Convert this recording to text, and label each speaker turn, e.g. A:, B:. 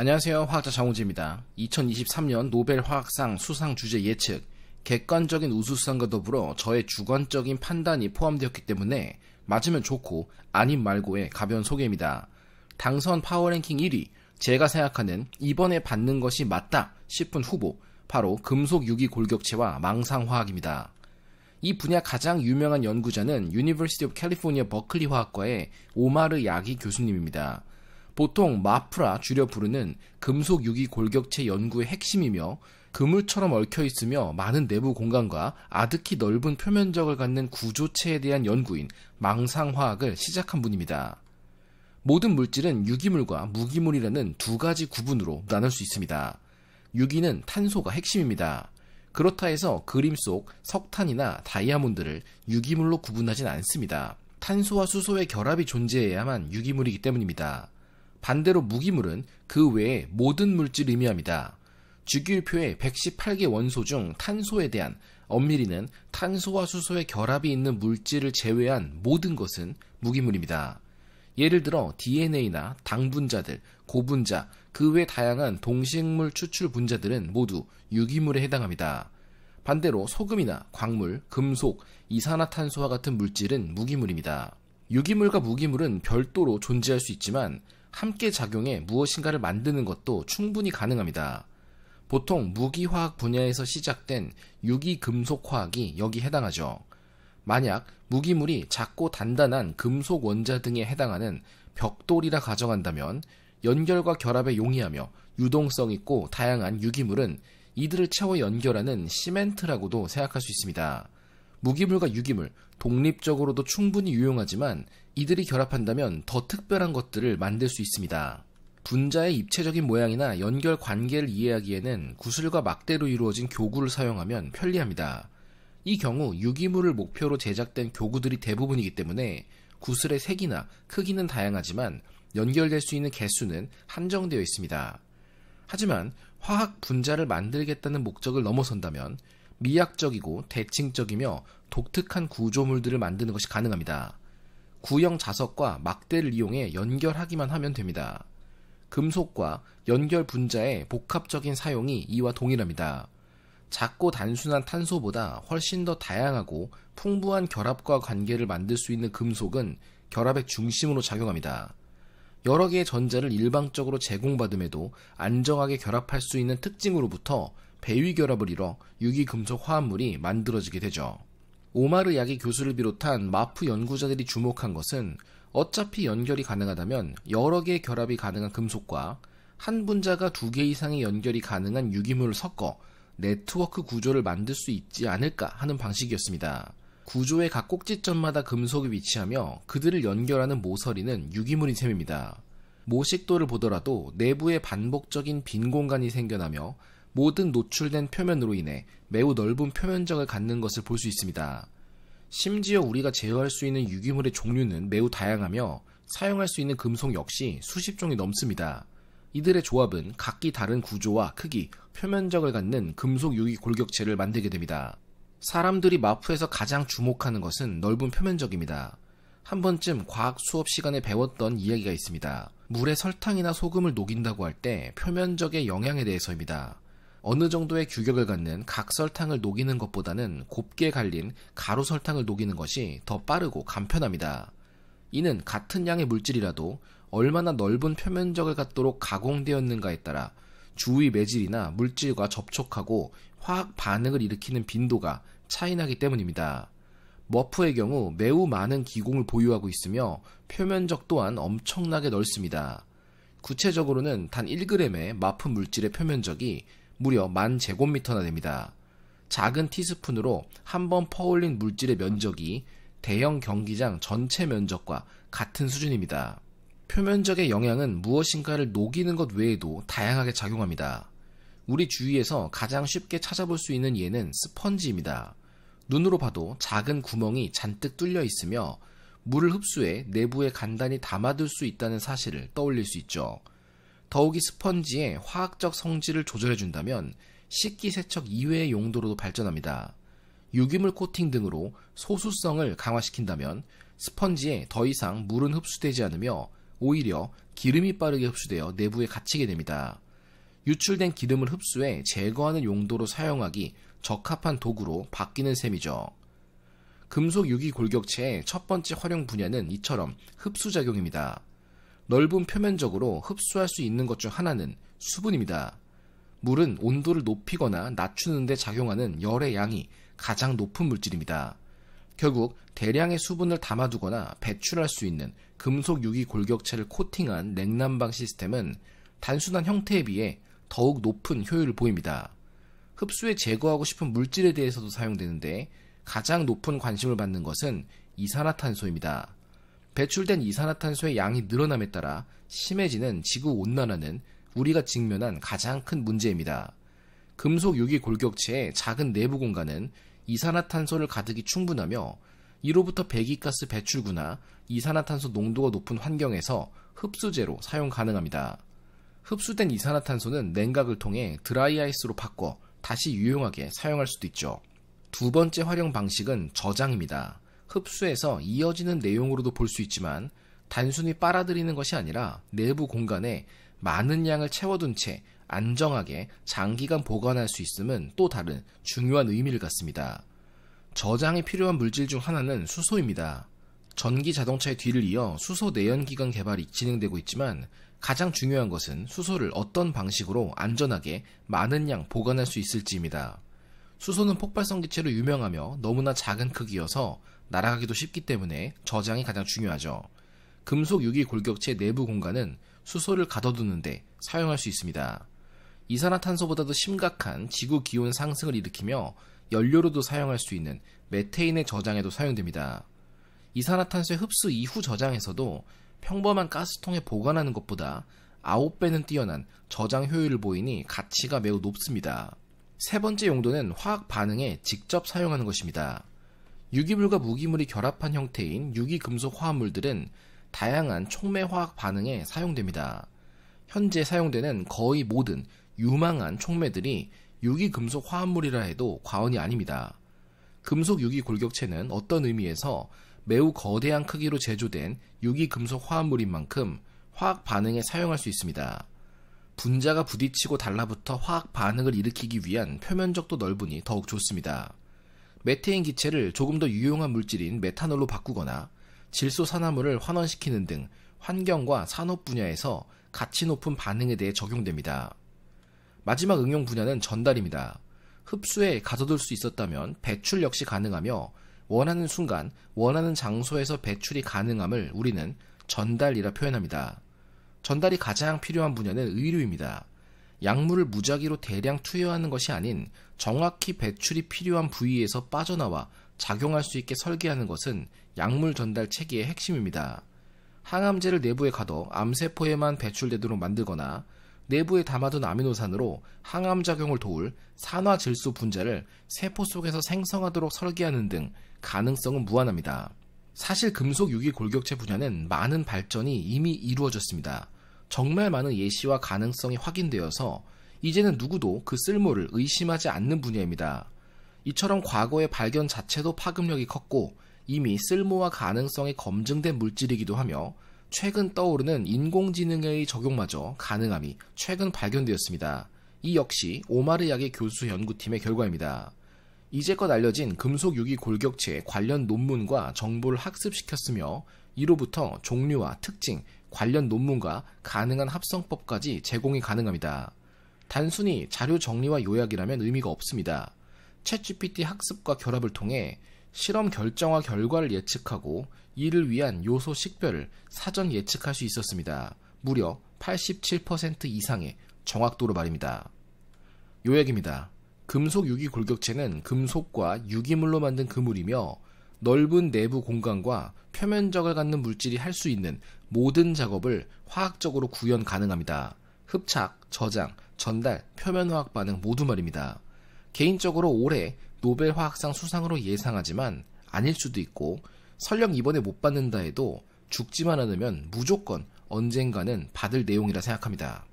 A: 안녕하세요. 화학자 정우지입니다. 2023년 노벨 화학상 수상 주제 예측, 객관적인 우수성과 더불어 저의 주관적인 판단이 포함되었기 때문에 맞으면 좋고 아님 말고의 가벼운 소개입니다. 당선 파워랭킹 1위, 제가 생각하는 이번에 받는 것이 맞다 싶은 후보, 바로 금속 유기 골격체와 망상화학입니다. 이 분야 가장 유명한 연구자는 유니버시티 오브 캘리포니아 버클리 화학과의 오마르 야기 교수님입니다. 보통 마프라 줄여 부르는 금속 유기 골격체 연구의 핵심이며 그물처럼 얽혀 있으며 많은 내부 공간과 아득히 넓은 표면적을 갖는 구조체에 대한 연구인 망상화학을 시작한 분입니다. 모든 물질은 유기물과 무기물이라는 두 가지 구분으로 나눌 수 있습니다. 유기는 탄소가 핵심입니다. 그렇다 해서 그림 속 석탄이나 다이아몬드를 유기물로 구분하진 않습니다. 탄소와 수소의 결합이 존재해야만 유기물이기 때문입니다. 반대로 무기물은 그 외의 모든 물질 을 의미합니다. 주기율표의 118개 원소 중 탄소에 대한 엄밀히는 탄소와 수소의 결합이 있는 물질을 제외한 모든 것은 무기물입니다. 예를 들어 DNA나 당 분자들, 고분자, 그 외 다양한 동식물 추출 분자들은 모두 유기물에 해당합니다. 반대로 소금이나 광물, 금속, 이산화탄소와 같은 물질은 무기물입니다. 유기물과 무기물은 별도로 존재할 수 있지만 함께 작용해 무엇인가를 만드는 것도 충분히 가능합니다. 보통 무기화학 분야에서 시작된 유기금속화학이 여기 해당하죠. 만약 무기물이 작고 단단한 금속 원자 등에 해당하는 벽돌이라 가정한다면 연결과 결합에 용이하며 유동성 있고 다양한 유기물은 이들을 채워 연결하는 시멘트라고도 생각할 수 있습니다. 무기물과 유기물, 독립적으로도 충분히 유용하지만 이들이 결합한다면 더 특별한 것들을 만들 수 있습니다. 분자의 입체적인 모양이나 연결 관계를 이해하기에는 구슬과 막대로 이루어진 교구를 사용하면 편리합니다. 이 경우 유기물을 목표로 제작된 교구들이 대부분이기 때문에 구슬의 색이나 크기는 다양하지만 연결될 수 있는 개수는 한정되어 있습니다. 하지만 화학 분자를 만들겠다는 목적을 넘어선다면 미학적이고 대칭적이며 독특한 구조물들을 만드는 것이 가능합니다. 구형 자석과 막대를 이용해 연결하기만 하면 됩니다. 금속과 연결 분자의 복합적인 사용이 이와 동일합니다. 작고 단순한 탄소보다 훨씬 더 다양하고 풍부한 결합과 관계를 만들 수 있는 금속은 결합의 중심으로 작용합니다. 여러 개의 전자를 일방적으로 제공받음에도 안정하게 결합할 수 있는 특징으로부터 배위 결합을 이뤄 유기금속 화합물이 만들어지게 되죠. 오마르 야기 교수를 비롯한 마프 연구자들이 주목한 것은 어차피 연결이 가능하다면 여러 개의 결합이 가능한 금속과 한 분자가 두 개 이상의 연결이 가능한 유기물을 섞어 네트워크 구조를 만들 수 있지 않을까 하는 방식이었습니다. 구조의 각 꼭지점마다 금속이 위치하며 그들을 연결하는 모서리는 유기물인 셈입니다. 모식도를 보더라도 내부에 반복적인 빈 공간이 생겨나며 모든 노출된 표면으로 인해 매우 넓은 표면적을 갖는 것을 볼 수 있습니다. 심지어 우리가 제어할 수 있는 유기물의 종류는 매우 다양하며 사용할 수 있는 금속 역시 수십 종이 넘습니다. 이들의 조합은 각기 다른 구조와 크기, 표면적을 갖는 금속 유기 골격체를 만들게 됩니다. 사람들이 마프에서 가장 주목하는 것은 넓은 표면적입니다. 한 번쯤 과학 수업 시간에 배웠던 이야기가 있습니다. 물에 설탕이나 소금을 녹인다고 할 때 표면적의 영향에 대해서입니다. 어느 정도의 규격을 갖는 각 설탕을 녹이는 것보다는 곱게 갈린 가루 설탕을 녹이는 것이 더 빠르고 간편합니다. 이는 같은 양의 물질이라도 얼마나 넓은 표면적을 갖도록 가공되었는가에 따라 주위 매질이나 물질과 접촉하고 화학 반응을 일으키는 빈도가 차이나기 때문입니다. 머프의 경우 매우 많은 기공을 보유하고 있으며 표면적 또한 엄청나게 넓습니다. 구체적으로는 단 1g의 마픈 물질의 표면적이 무려 만 제곱미터나 됩니다. 작은 티스푼으로 한 번 퍼올린 물질의 면적이 대형 경기장 전체 면적과 같은 수준입니다. 표면적의 영향은 무엇인가를 녹이는 것 외에도 다양하게 작용합니다. 우리 주위에서 가장 쉽게 찾아볼 수 있는 예는 스펀지입니다. 눈으로 봐도 작은 구멍이 잔뜩 뚫려 있으며 물을 흡수해 내부에 간단히 담아둘 수 있다는 사실을 떠올릴 수 있죠. 더욱이 스펀지의 화학적 성질을 조절해준다면 식기 세척 이외의 용도로도 발전합니다. 유기물 코팅 등으로 소수성을 강화시킨다면 스펀지에 더 이상 물은 흡수되지 않으며 오히려 기름이 빠르게 흡수되어 내부에 갇히게 됩니다. 유출된 기름을 흡수해 제거하는 용도로 사용하기 적합한 도구로 바뀌는 셈이죠. 금속 유기 골격체의 첫 번째 활용 분야는 이처럼 흡수작용입니다. 넓은 표면적으로 흡수할 수 있는 것 중 하나는 수분입니다. 물은 온도를 높이거나 낮추는데 작용하는 열의 양이 가장 높은 물질입니다. 결국 대량의 수분을 담아두거나 배출할 수 있는 금속 유기 골격체를 코팅한 냉난방 시스템은 단순한 형태에 비해 더욱 높은 효율을 보입니다. 흡수에 제거하고 싶은 물질에 대해서도 사용되는데 가장 높은 관심을 받는 것은 이산화탄소입니다. 배출된 이산화탄소의 양이 늘어남에 따라 심해지는 지구 온난화는 우리가 직면한 가장 큰 문제입니다. 금속 유기 골격체의 작은 내부 공간은 이산화탄소를 가득이 충분하며 이로부터 배기가스 배출구나 이산화탄소 농도가 높은 환경에서 흡수제로 사용 가능합니다. 흡수된 이산화탄소는 냉각을 통해 드라이아이스로 바꿔 다시 유용하게 사용할 수도 있죠. 두 번째 활용 방식은 저장입니다. 흡수해서 이어지는 내용으로도 볼 수 있지만 단순히 빨아들이는 것이 아니라 내부 공간에 많은 양을 채워둔 채 안정하게 장기간 보관할 수 있음은 또 다른 중요한 의미를 갖습니다. 저장이 필요한 물질 중 하나는 수소입니다. 전기 자동차의 뒤를 이어 수소 내연기관 개발이 진행되고 있지만 가장 중요한 것은 수소를 어떤 방식으로 안전하게 많은 양 보관할 수 있을지입니다. 수소는 폭발성 기체로 유명하며 너무나 작은 크기여서 날아가기도 쉽기 때문에 저장이 가장 중요하죠. 금속 유기 골격체 내부 공간은 수소를 가둬두는데 사용할 수 있습니다. 이산화탄소보다도 심각한 지구 기온 상승을 일으키며 연료로도 사용할 수 있는 메테인의 저장에도 사용됩니다. 이산화탄소의 흡수 이후 저장에서도 평범한 가스통에 보관하는 것보다 9배는 뛰어난 저장 효율을 보이니 가치가 매우 높습니다. 세 번째 용도는 화학 반응에 직접 사용하는 것입니다. 유기물과 무기물이 결합한 형태인 유기금속 화합물들은 다양한 촉매화학 반응에 사용됩니다. 현재 사용되는 거의 모든 유망한 촉매들이 유기금속 화합물이라 해도 과언이 아닙니다. 금속 유기 골격체는 어떤 의미에서 매우 거대한 크기로 제조된 유기금속 화합물인 만큼 화학 반응에 사용할 수 있습니다. 분자가 부딪히고 달라붙어 화학 반응을 일으키기 위한 표면적도 넓으니 더욱 좋습니다. 메테인 기체를 조금 더 유용한 물질인 메탄올로 바꾸거나 질소 산화물을 환원시키는 등 환경과 산업 분야에서 가치 높은 반응에 대해 적용됩니다. 마지막 응용 분야는 전달입니다. 흡수에 가둬둘 수 있었다면 배출 역시 가능하며 원하는 순간 원하는 장소에서 배출이 가능함을 우리는 전달이라 표현합니다. 전달이 가장 필요한 분야는 의류입니다 약물을 무작위로 대량 투여하는 것이 아닌 정확히 배출이 필요한 부위에서 빠져나와 작용할 수 있게 설계하는 것은 약물 전달 체계의 핵심입니다. 항암제를 내부에 가둬 암세포에만 배출되도록 만들거나 내부에 담아둔 아미노산으로 항암 작용을 도울 산화 질소 분자를 세포 속에서 생성하도록 설계하는 등 가능성은 무한합니다. 사실 금속 유기 골격체 분야는 많은 발전이 이미 이루어졌습니다. 정말 많은 예시와 가능성이 확인되어서 이제는 누구도 그 쓸모를 의심하지 않는 분야입니다. 이처럼 과거의 발견 자체도 파급력이 컸고 이미 쓸모와 가능성이 검증된 물질이기도 하며 최근 떠오르는 인공지능의 적용마저 가능함이 최근 발견되었습니다. 이 역시 오마르 약의 교수 연구팀의 결과입니다. 이제껏 알려진 금속 유기 골격체 관련 논문과 정보를 학습시켰으며 이로부터 종류와 특징, 관련 논문과 가능한 합성법까지 제공이 가능합니다. 단순히 자료 정리와 요약이라면 의미가 없습니다. 챗GPT 학습과 결합을 통해 실험 결정화 결과를 예측하고 이를 위한 요소 식별을 사전 예측할 수 있었습니다. 무려 87% 이상의 정확도로 말입니다. 요약입니다. 금속 유기 골격체는 금속과 유기물로 만든 그물이며 넓은 내부 공간과 표면적을 갖는 물질이 할 수 있는 모든 작업을 화학적으로 구현 가능합니다. 흡착, 저장, 전달, 표면화학 반응 모두 말입니다. 개인적으로 올해 노벨 화학상 수상으로 예상하지만 아닐 수도 있고 설령 이번에 못 받는다 해도 죽지만 않으면 무조건 언젠가는 받을 내용이라 생각합니다.